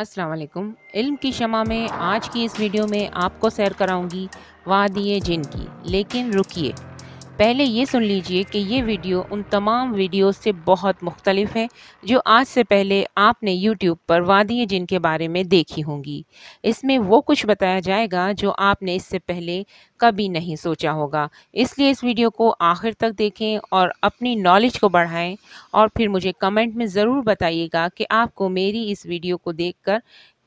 असलकुम इल्म की शमा में आज की इस वीडियो में आपको सैर कराऊंगी वादिय जिन की लेकिन रुकिए पहले ये सुन लीजिए कि ये वीडियो उन तमाम वीडियो से बहुत मुख्तलिफ है जो आज से पहले आपने यूट्यूब पर वादिय जिनके बारे में देखी होंगी इसमें वो कुछ बताया जाएगा जो आपने इससे पहले कभी नहीं सोचा होगा इसलिए इस वीडियो को आखिर तक देखें और अपनी नॉलेज को बढ़ाएं और फिर मुझे कमेंट में ज़रूर बताइएगा कि आपको मेरी इस वीडियो को कर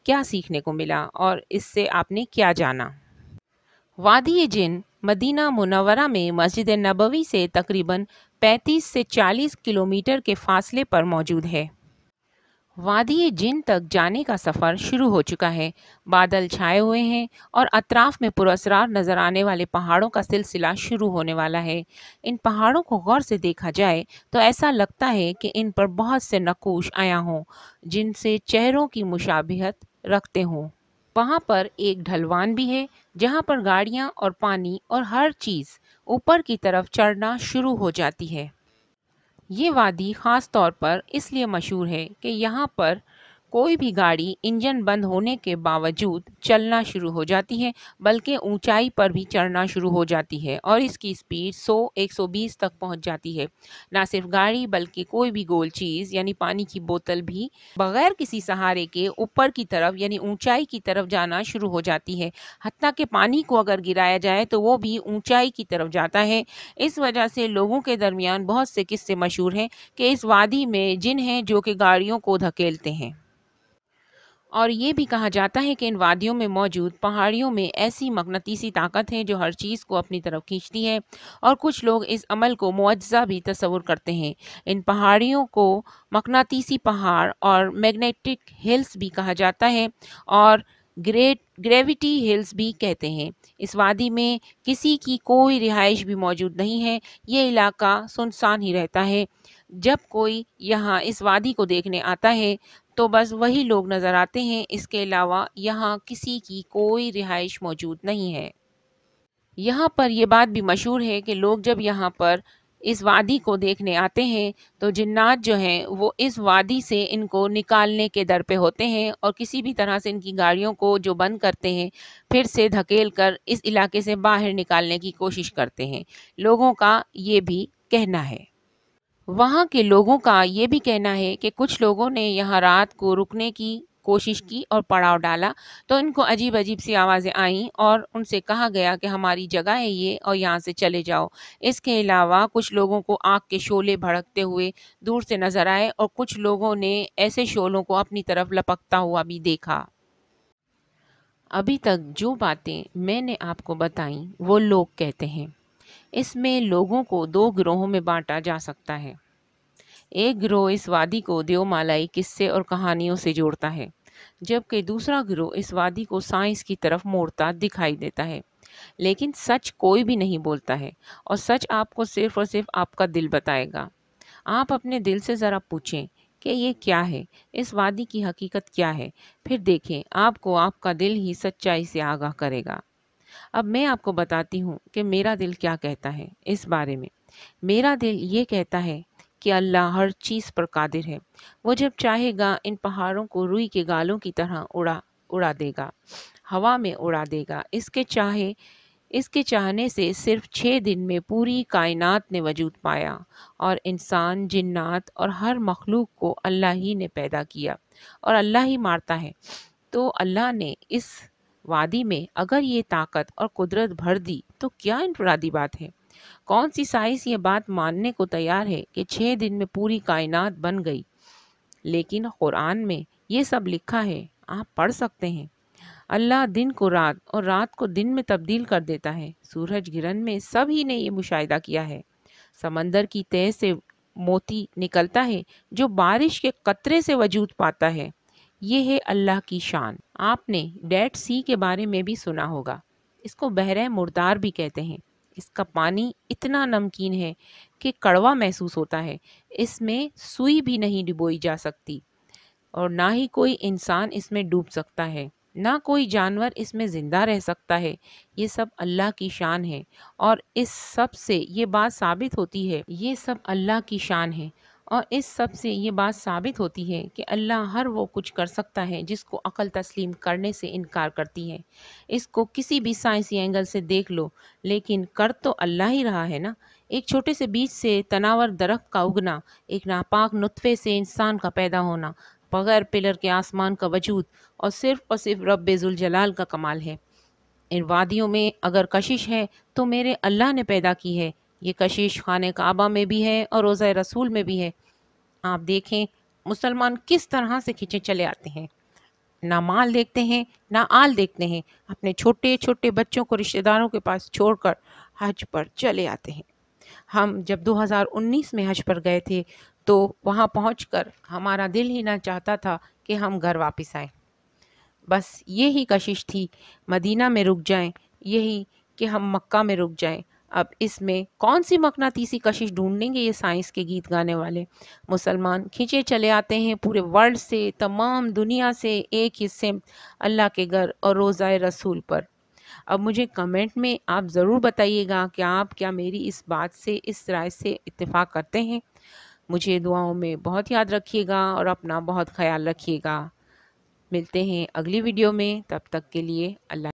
क्या सीखने को मिला और इससे आपने क्या जाना वादी जिन मदीना मुनवरा में मस्जिद नबवी से तकरीबन 35 से 40 किलोमीटर के फासले पर मौजूद है वादी जिन तक जाने का सफ़र शुरू हो चुका है बादल छाए हुए हैं और अतराफ में पुरसरार नज़र आने वाले पहाड़ों का सिलसिला शुरू होने वाला है इन पहाड़ों को गौर से देखा जाए तो ऐसा लगता है कि इन पर बहुत से नकूश आया हों जिनसे चेहरों की मुशाबहत रखते हों वहाँ पर एक ढलवान भी है जहाँ पर गाड़ियाँ और पानी और हर चीज़ ऊपर की तरफ चढ़ना शुरू हो जाती है ये वादी ख़ास तौर पर इसलिए मशहूर है कि यहाँ पर कोई भी गाड़ी इंजन बंद होने के बावजूद चलना शुरू हो जाती है बल्कि ऊंचाई पर भी चढ़ना शुरू हो जाती है और इसकी स्पीड 100-120 तक पहुंच जाती है ना सिर्फ गाड़ी बल्कि कोई भी गोल चीज़ यानी पानी की बोतल भी बगैर किसी सहारे के ऊपर की तरफ यानी ऊंचाई की तरफ जाना शुरू हो जाती है हती कि पानी को अगर गिराया जाए तो वो भी ऊँचाई की तरफ जाता है इस वजह से लोगों के दरमियान बहुत से किस्से मशहूर हैं कि इस वादी में जिन हैं जो कि गाड़ियों को धकेलते हैं और ये भी कहा जाता है कि इन वादियों में मौजूद पहाड़ियों में ऐसी मकनतीसी ताकत है जो हर चीज़ को अपनी तरफ खींचती है और कुछ लोग इस अमल को मुआजा भी तस्वुर करते हैं इन पहाड़ियों को मकनातीसी पहाड़ और मैग्नेटिक हिल्स भी कहा जाता है और ग्रेट ग्रेविटी हिल्स भी कहते हैं इस वादी में किसी की कोई रिहाइश भी मौजूद नहीं है ये इलाका सुनसान ही रहता है जब कोई यहाँ इस वादी को देखने आता है तो बस वही लोग नज़र आते हैं इसके अलावा यहाँ किसी की कोई रिहाइश मौजूद नहीं है यहाँ पर यह बात भी मशहूर है कि लोग जब यहाँ पर इस वादी को देखने आते हैं तो जिन्नात जो हैं वो इस वादी से इनको निकालने के दर पे होते हैं और किसी भी तरह से इनकी गाड़ियों को जो बंद करते हैं फिर से धकेल कर इस इलाके से बाहर निकालने की कोशिश करते हैं लोगों का ये भी कहना है वहाँ के लोगों का ये भी कहना है कि कुछ लोगों ने यहाँ रात को रुकने की कोशिश की और पड़ाव डाला तो उनको अजीब अजीब सी आवाज़ें आईं और उनसे कहा गया कि हमारी जगह है ये और यहाँ से चले जाओ इसके अलावा कुछ लोगों को आग के शोले भड़कते हुए दूर से नज़र आए और कुछ लोगों ने ऐसे शोलों को अपनी तरफ लपकता हुआ भी देखा अभी तक जो बातें मैंने आपको बताई वो लोग कहते हैं इसमें लोगों को दो ग्रोहों में बांटा जा सकता है एक ग्रोह इस वादी को देवमालाई किस्से और कहानियों से जोड़ता है जबकि दूसरा ग्रोह इस वादी को साइंस की तरफ मोड़ता दिखाई देता है लेकिन सच कोई भी नहीं बोलता है और सच आपको सिर्फ और सिर्फ आपका दिल बताएगा आप अपने दिल से ज़रा पूछें कि ये क्या है इस वादी की हकीकत क्या है फिर देखें आपको आपका दिल ही सच्चाई से आगाह करेगा अब मैं आपको बताती हूँ कि मेरा दिल क्या कहता है इस बारे में मेरा दिल ये कहता है कि अल्लाह हर चीज़ पर कादिर है वो जब चाहेगा इन पहाड़ों को रुई के गालों की तरह उड़ा उड़ा देगा हवा में उड़ा देगा इसके चाहे इसके चाहने से सिर्फ छः दिन में पूरी कायनात ने वजूद पाया और इंसान जिन्नात और हर मखलूक को अल्लाह ही ने पैदा किया और अल्लाह ही मारता है तो अल्लाह ने इस वादी में अगर ये ताकत और कुदरत भर दी तो क्या इनफरादी बात है कौन सी साइंस ये बात मानने को तैयार है कि छः दिन में पूरी कायनात बन गई लेकिन कुरान में ये सब लिखा है आप पढ़ सकते हैं अल्लाह दिन को रात और रात को दिन में तब्दील कर देता है सूरज गिरन में सभी ने यह मुशाहिदा किया है समंदर की तय से मोती निकलता है जो बारिश के कतरे से वजूद पाता है ये है अल्लाह की शान आपने डेड सी के बारे में भी सुना होगा इसको बहर मुर्दार भी कहते हैं इसका पानी इतना नमकीन है कि कड़वा महसूस होता है इसमें सुई भी नहीं डुबोई जा सकती और ना ही कोई इंसान इसमें डूब सकता है ना कोई जानवर इसमें ज़िंदा रह सकता है ये सब अल्लाह की शान है और इस सब से ये बात साबित होती है ये सब अल्लाह की शान है और इस सब से ये बात साबित होती है कि अल्लाह हर वो कुछ कर सकता है जिसको अकल तस्लीम करने से इनकार करती है इसको किसी भी साइंसी एंगल से देख लो लेकिन कर तो अल्लाह ही रहा है ना एक छोटे से बीज से तनावर दरख्त का उगना एक नापाक नुतफ़े से इंसान का पैदा होना बगैर पिलर के आसमान का वजूद और सिर्फ और सिर्फ रबाल का कमाल है इन वादियों में अगर कशिश है तो मेरे अल्लाह ने पैदा की है ये कशिश खान काबा में भी है और रोज़ रसूल में भी है आप देखें मुसलमान किस तरह से खींचे चले आते हैं ना माल देखते हैं ना आल देखते हैं अपने छोटे छोटे बच्चों को रिश्तेदारों के पास छोड़कर हज पर चले आते हैं हम जब 2019 में हज पर गए थे तो वहाँ पहुँच हमारा दिल ही ना चाहता था कि हम घर वापस आएँ बस यही कशिश थी मदीना में रुक जाएँ यही कि हम मक्का में रुक जाएँ अब इसमें कौन सी मकनातीसी कशिश ढूंढेंगे ये साइंस के गीत गाने वाले मुसलमान खींचे चले आते हैं पूरे वर्ल्ड से तमाम दुनिया से एक ही अल्लाह के घर और रोज़ा रसूल पर अब मुझे कमेंट में आप ज़रूर बताइएगा कि आप क्या मेरी इस बात से इस राय से इतफाक़ करते हैं मुझे दुआओं में बहुत याद रखिएगा और अपना बहुत ख्याल रखिएगा मिलते हैं अगली वीडियो में तब तक के लिए अल्लाह